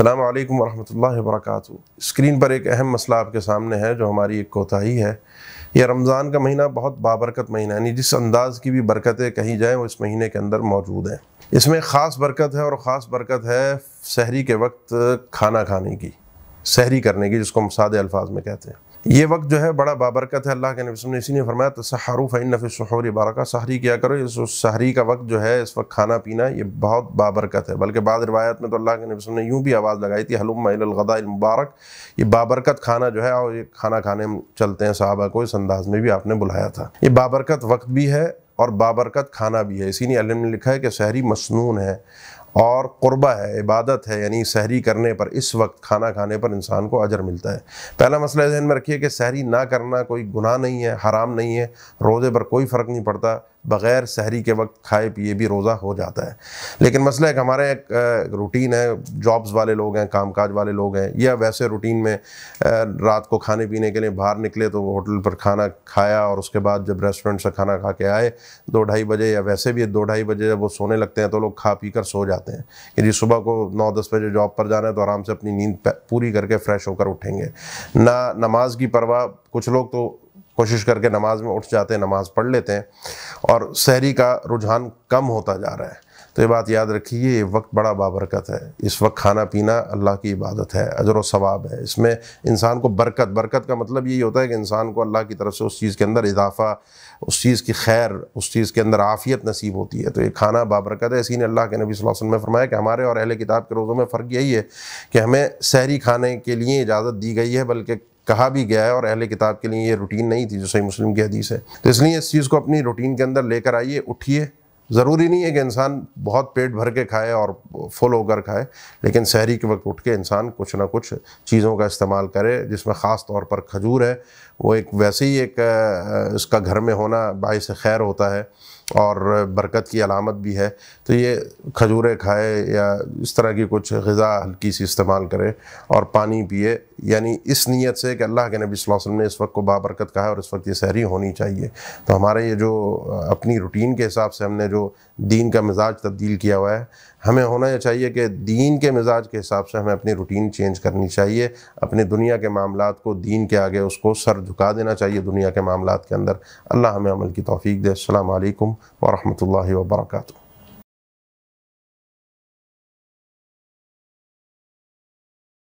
अल्लाम वरहमल वरक स्क्रीन पर एक अहम मसला आपके सामने है जो हमारी एक कोताही है यह रमज़ान का महीना बहुत बाबरकत महीना है यानी जिस अंदाज़ की भी बरकतें कहीं जाएँ वो इस महीने के अंदर मौजूद हैं इसमें ख़ास बरकत है और ख़ास बरकत है शहरी के वक्त खाना खाने की शहरी करने की जिसको हम सादे अल्फाज में कहते हैं ये वक्त जो है बड़ा बाबरकत है अल्लाह के नबी ने इसी ने फरमाया तो सहारू फ़ैन नफ़ी शहर बारका सहरी क्या करो इस सहरी का वक्त जो है इस वक्त खाना पीना ये बहुत बाबरकत है बल्कि बाद रिवायत में तो अल्लाह के नबी ने यूँ भी आवाज़ लगाई थी हलुमगदा मुबारक ये बाबरकत खाना जो है और ये खाना खाने में चलते हैं साहबा को इस अंदाज़ में भी आपने बुलाया था ये बाबरकत वक्त भी है और बाबरकत खाना भी है इसी ने ने लिखा है कि शहरी मसनून है और क़ुरबा है इबादत है यानी सहरी करने पर इस वक्त खाना खाने पर इंसान को अजर मिलता है पहला मसला जहन में रखिए कि सहरी ना करना कोई गुनाह नहीं है हराम नहीं है रोज़े पर कोई फ़र्क नहीं पड़ता बग़ैर सहरी के वक्त खाए पिए भी रोज़ा हो जाता है लेकिन मसला एक हमारे एक रूटीन है जॉब्स वाले लोग हैं कामकाज वाले लोग हैं या वैसे रूटीन में रात को खाने पीने के लिए बाहर निकले तो होटल पर खाना खाया और उसके बाद जब रेस्टोरेंट से खाना खा के आए दो ढाई बजे या वैसे भी दो ढाई बजे जब वो सोने लगते हैं तो लोग खा पी कर सो जाते जाते हैं कि जी सुबह को नौ दस बजे जॉब पर जाना है तो आराम से अपनी नींद पूरी करके फ्रेश होकर उठेंगे ना नमाज की परवाह कुछ लोग तो कोशिश करके नमाज में उठ जाते हैं नमाज पढ़ लेते हैं और शहरी का रुझान कम होता जा रहा है तो ये बात याद रखिए ये वक्त बड़ा बाबरकत है इस वक्त खाना पीना अल्लाह की इबादत है अजर व सवाब है इसमें इंसान को बरकत बरकत का मतलब यही होता है कि इंसान को अल्लाह की तरफ से उस चीज़ के अंदर इजाफ़ा उस चीज़ की खैर उस चीज़ के अंदर आफ़ियत नसीब होती है तो ये खाना बाबरकत है इसी ने अल्लाह के नबी वसल्लम ने फरमाया कि हमारे और अहल किताब के रोज़ों में फ़र्क यही है कि हमें सहरी खाने के लिए इजाज़त दी गई है बल्कि कहा भी गया है और अहले किताब के लिए ये रूटीन नहीं थी जो सही मुस्लिम की हदीस है तो इसलिए इस चीज़ को अपनी रूटीन के अंदर लेकर आइए उठिए ज़रूरी नहीं है कि इंसान बहुत पेट भर के खाए और फुल होकर खाए लेकिन शहरी के वक्त उठ के इंसान कुछ ना कुछ चीज़ों का इस्तेमाल करे जिसमें ख़ास तौर पर खजूर है वो एक वैसे ही एक इसका घर में होना से खैर होता है और बरकत की अलामत भी है तो ये खजूरें खाए या इस तरह की कुछ गज़ा हल्की सी इस्तेमाल करें और पानी पिए यानी इस नीयत से कि अल्लाह के नबी वसल्लम ने इस वक्त को बाबरकत कहा है और इस वक्त ये सहरी होनी चाहिए तो हमारे ये जो अपनी रूटीन के हिसाब से हमने जो दीन का मिजाज तब्दील किया हुआ है हमें होना यह चाहिए कि दीन के मिजाज के हिसाब से हमें अपनी रूटीन चेंज करनी चाहिए अपने दुनिया के मामला को दीन के आगे उसको सर झुका देना चाहिए दुनिया के मामला के अंदर अल्लाह हमें अमल की तोफ़ी दे अल्लाम वरहमल वर्का